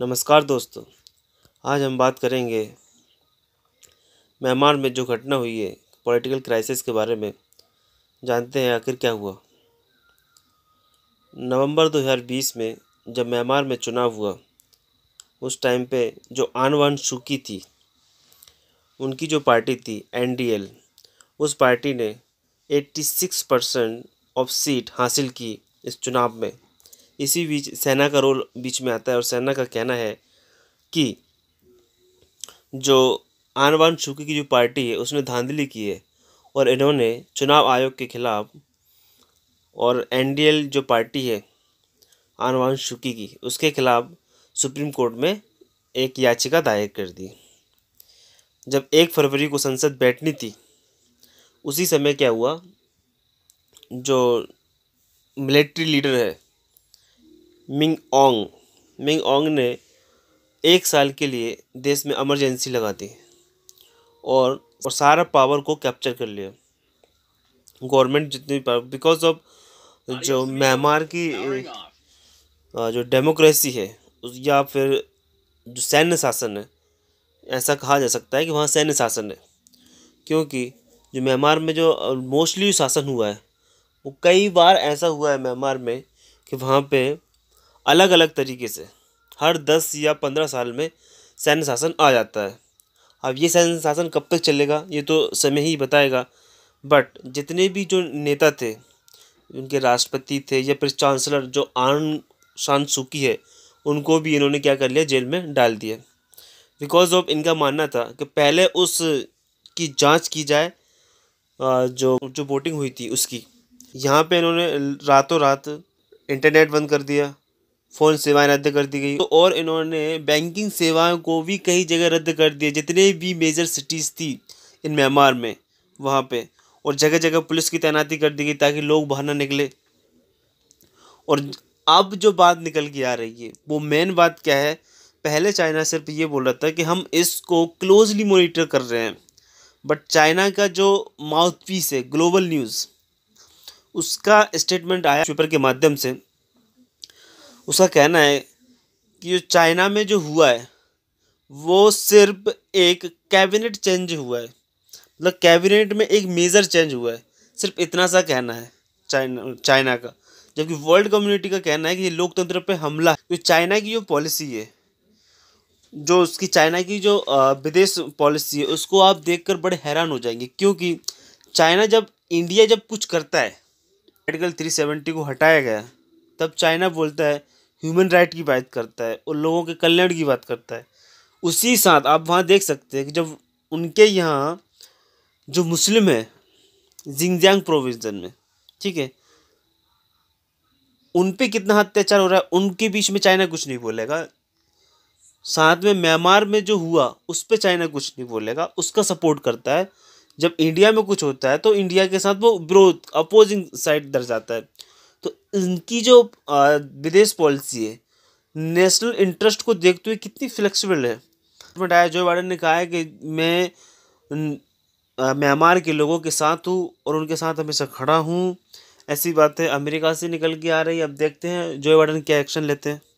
नमस्कार दोस्तों आज हम बात करेंगे म्यांमार में जो घटना हुई है पॉलिटिकल क्राइसिस के बारे में जानते हैं आखिर क्या हुआ नवंबर 2020 में जब म्यांमार में चुनाव हुआ उस टाइम पे जो आन वान सुकी थी उनकी जो पार्टी थी एनडीएल उस पार्टी ने 86 परसेंट ऑफ सीट हासिल की इस चुनाव में इसी बीच सेना का रोल बीच में आता है और सेना का कहना है कि जो आन बान की जो पार्टी है उसने धांधली की है और इन्होंने चुनाव आयोग के खिलाफ और एनडीएल जो पार्टी है आनवान शुकी की उसके खिलाफ सुप्रीम कोर्ट में एक याचिका दायर कर दी जब एक फरवरी को संसद बैठनी थी उसी समय क्या हुआ जो मिलिट्री लीडर है मिंग ओंग मिंग ओंग ने एक साल के लिए देश में एमरजेंसी लगा दी और, और सारा पावर को कैप्चर कर लिया गवर्नमेंट जितनी पावर बिकॉज ऑफ जो म्यांमार की जो डेमोक्रेसी है या फिर जो सैन्य शासन है ऐसा कहा जा सकता है कि वहाँ सैन्य शासन है क्योंकि जो म्यांमार में जो मोस्टली शासन हुआ है वो कई बार ऐसा हुआ है म्यांमार में कि वहाँ पे अलग अलग तरीके से हर दस या पंद्रह साल में सैन्य शासन आ जाता है अब ये सैन्य शासन कब तक चलेगा ये तो समय ही बताएगा बट जितने भी जो नेता थे उनके राष्ट्रपति थे या फिर चांसलर जो आन शान सुखी है उनको भी इन्होंने क्या कर लिया जेल में डाल दिया बिकॉज ऑफ इनका मानना था कि पहले उस की जांच की जाए जो जो वोटिंग हुई थी उसकी यहाँ पे इन्होंने रातों रात इंटरनेट बंद कर दिया फ़ोन सेवाएं रद्द कर दी गई तो और इन्होंने बैंकिंग सेवाओं को भी कई जगह रद्द कर दिया जितने भी मेजर सिटीज़ थी इन म्यांमार में वहाँ पे और जगह जगह पुलिस की तैनाती कर दी गई ताकि लोग बाहर ना निकले और अब जो बात निकल के आ रही है वो मेन बात क्या है पहले चाइना सिर्फ ये बोल रहा था कि हम इसको क्लोजली मोनिटर कर रहे हैं बट चाइना का जो माउथ पीस है ग्लोबल न्यूज़ उसका स्टेटमेंट आया पेपर के माध्यम से उसका कहना है कि जो चाइना में जो हुआ है वो सिर्फ एक कैबिनेट चेंज हुआ है मतलब कैबिनेट में एक मेजर चेंज हुआ है सिर्फ इतना सा कहना है चाइना चाइना का जबकि वर्ल्ड कम्युनिटी का कहना है कि ये लोकतंत्र पे हमला तो चाइना की जो पॉलिसी है जो उसकी चाइना की जो विदेश पॉलिसी है उसको आप देखकर बड़े हैरान हो जाएंगे क्योंकि चाइना जब इंडिया जब कुछ करता है आर्टिकल थ्री सेवेंटी को हटाया गया तब चाइना बोलता है ह्यूमन राइट की बात करता है और लोगों के कल्याण की बात करता है उसी साथ आप वहाँ देख सकते हैं कि जब उनके यहाँ जो मुस्लिम है जिंगजियांग प्रोविजन में ठीक है उन पे कितना अत्याचार हो रहा है उनके बीच में चाइना कुछ नहीं बोलेगा साथ में म्यांमार में जो हुआ उस पर चाइना कुछ नहीं बोलेगा उसका सपोर्ट करता है जब इंडिया में कुछ होता है तो इंडिया के साथ वो विरोध अपोजिंग साइड दर्शाता है तो इनकी जो विदेश पॉलिसी है नेशनल इंटरेस्ट को देखते हुए कितनी फ्लेक्सिबल है डाया जो बाइडन ने कहा है कि मैं म्यांमार के लोगों के साथ हूँ और उनके साथ हमेशा खड़ा हूँ ऐसी बातें अमेरिका से निकल के आ रही है अब देखते हैं जो बाइडन क्या एक्शन लेते हैं